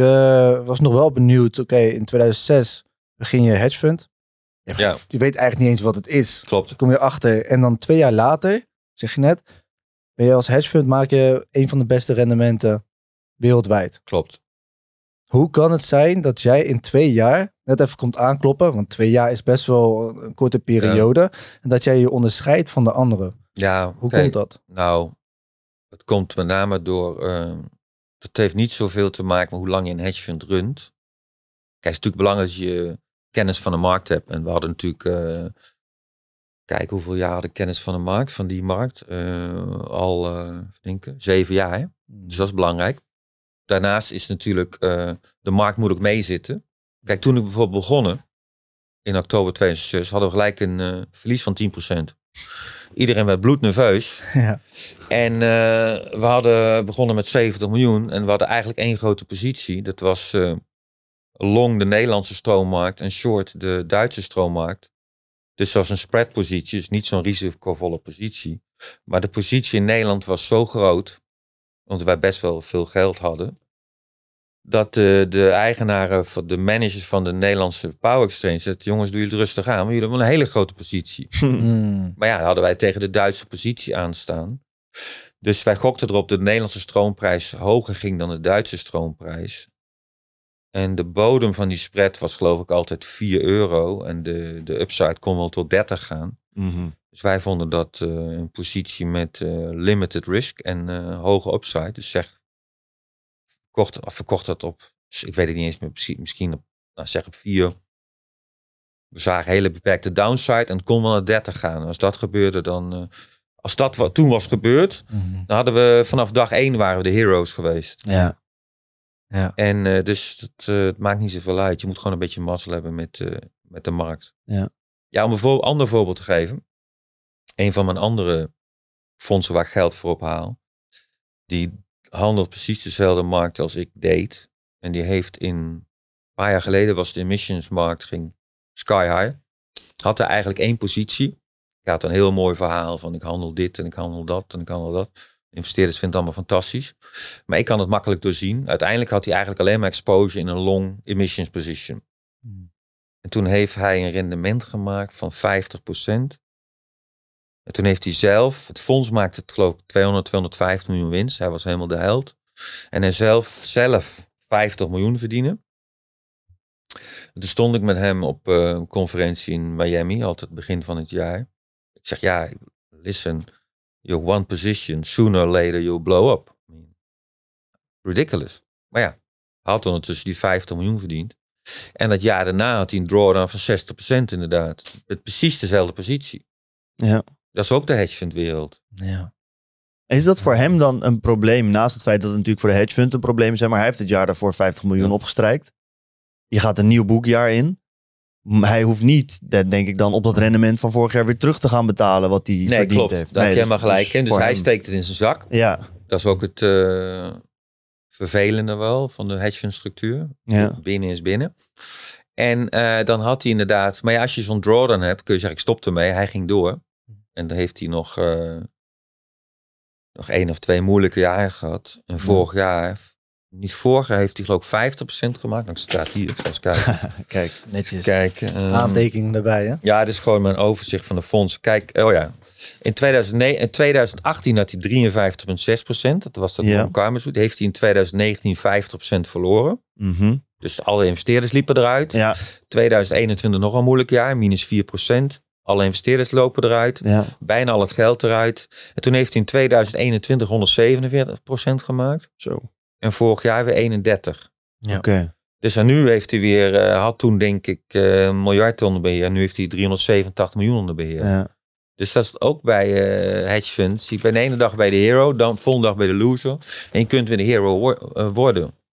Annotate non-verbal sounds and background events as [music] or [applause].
Eh, was nog wel benieuwd. Oké, in 2006 begin je hedge fund. Je, ja. je weet eigenlijk niet eens wat het is. Klopt. Dan kom je achter. En dan twee jaar later, zeg je net, ben je als hedge fund maak je een van de beste rendementen wereldwijd. Klopt. Hoe kan het zijn dat jij in twee jaar net even komt aankloppen, want twee jaar is best wel een korte periode, en dat jij je onderscheidt van de anderen? Ja. Hoe komt dat? Nou, het komt met name door. Ehm, dat heeft niet zoveel te maken met hoe lang je een hedge fund runt. Kijk, het is natuurlijk belangrijk dat je kennis van de markt hebt. En we hadden natuurlijk, uh, kijk hoeveel jaar de kennis van de markt, van die markt, eh, al uh, eh, denk ik, zeven jaar. Hè? Mm. Dus dat is belangrijk. Daarnaast is natuurlijk, de markt moet ook meezitten. Kijk, toen ik bijvoorbeeld begonnen, in oktober 2006, hadden we gelijk een verlies van 10%. Iedereen werd bloednerveus. [laughs] Ja. En eh, we hadden begonnen met 70 miljoen. En we hadden eigenlijk één grote positie. Dat was eh, long de Nederlandse stroommarkt en short de Duitse stroommarkt. Dus dat was een spreadpositie, dus niet zo'n risicovolle positie. Maar de positie in Nederland was zo groot, omdat wij best wel veel geld hadden, dat de, de eigenaren, van de managers van de Nederlandse Power Exchange zeiden: jongens, doe je het rustig aan, want jullie hebben een hele grote positie. [laughs] Hmm. Maar ja, hadden wij tegen de Duitse positie aanstaan. Dus wij gokten erop dat de Nederlandse stroomprijs hoger ging dan de Duitse stroomprijs. En de bodem van die spread was geloof ik altijd 4 euro. En de, de upside kon wel tot 30 gaan. Mhm. Dus wij vonden dat eh, een positie met eh, limited risk en eh, hoge upside. Dus zeg Kocht, of verkocht dat op, ik weet het niet eens meer, misschien, op, nou zeg op 4. We zagen hele beperkte downside en kon wel naar 30 gaan. Als dat gebeurde, dan. Eh, als dat wat toen was gebeurd, mhm. dan hadden we vanaf dag 1 waren we de heroes geweest. Ja. ja. En eh, dus het, eh, het, maakt niet zoveel uit. Je moet gewoon een beetje mazzel hebben met, met de markt. Ja. Ja, om een ander voorbeeld te geven. Een van mijn andere fondsen waar ik geld voor ophaal, die handelt precies dezelfde markt als ik deed. En die heeft in, een paar jaar geleden was de emissionsmarkt ging sky high. Had er eigenlijk één positie. Ik had een heel mooi verhaal van ik handel dit en ik handel dat en ik handel dat. investeerders vinden het allemaal fantastisch. Maar ik kan het makkelijk doorzien. Uiteindelijk had hij eigenlijk alleen maar exposure in een long emissions position. Hmm. En toen heeft hij een rendement gemaakt van 50% toen heeft hij zelf, het fonds maakte het geloof ik 200, 250 miljoen winst. Hij was helemaal de held. En hij zelf, zelf 50 miljoen verdienen. Toen stond ik met hem op eh, een conferentie in Miami, altijd begin van het jaar. Ik zeg, ja, listen, your one position, sooner or later you'll blow up. Ridiculous. Maar ja, had ondertussen die 50 miljoen verdiend. En dat jaar daarna had hij een drawdown van 60% inderdaad. Het precies dezelfde positie. Ja. Dat is ook de hedge fund wereld. Ja. Is dat voor hem dan een probleem, naast het feit dat het natuurlijk voor de hedge fund een probleem is, maar hij heeft het jaar daarvoor 50 miljoen ja. opgestrijkt. Je gaat een nieuw boekjaar in. Hij hoeft niet, denk ik dan, op dat rendement van vorig jaar weer terug te gaan betalen wat hij nee, verdiend klopt. heeft. Dat nee, heb je helemaal dus- gelijk dus in. Dus hij steekt het in zijn zak. Ja. Dat is ook het eh, vervelende wel van de hedge fund structuur. Binnen is binnen. En eh, dan had hij inderdaad, maar ja, als je zo'n drawdown hebt, kun je zeggen ik stop ermee. Hij ging door. En dan heeft hij nog, eh, nog één of twee moeilijke jaren gehad. En vorig jaar, niet vorig jaar, heeft hij geloof ik 50% gemaakt. Dan nou, staat hier, ik eens kijken. [laughs] Kijk, netjes. Kijk, um, eh. Aantekening erbij, hè? Ja, het is gewoon mijn overzicht van de fondsen. Kijk, oh ja. In 2009, 2018 had hij 53,6%. Dat was dat ja. Karmershoed. Heeft hij in 2019 50% verloren. Mhm. Dus alle investeerders liepen eruit. Ja. 2021 nog een moeilijk jaar, minus 4%. Alle investeerders lopen eruit. Bijna al het geld eruit. En toen heeft hij in 2021 147 procent gemaakt. Zo. En vorig jaar weer 31. Ja. Oké. Dus en nu heeft hij weer, eh, had toen denk ik uh, miljard onder beheer. Nu heeft hij 387 miljoen onder beheer. Ja. Dus dat is ook bij uh, hedge funds. Je de ene dag bij de hero, dan volgende dag bij de loser. En je kunt weer de hero worden.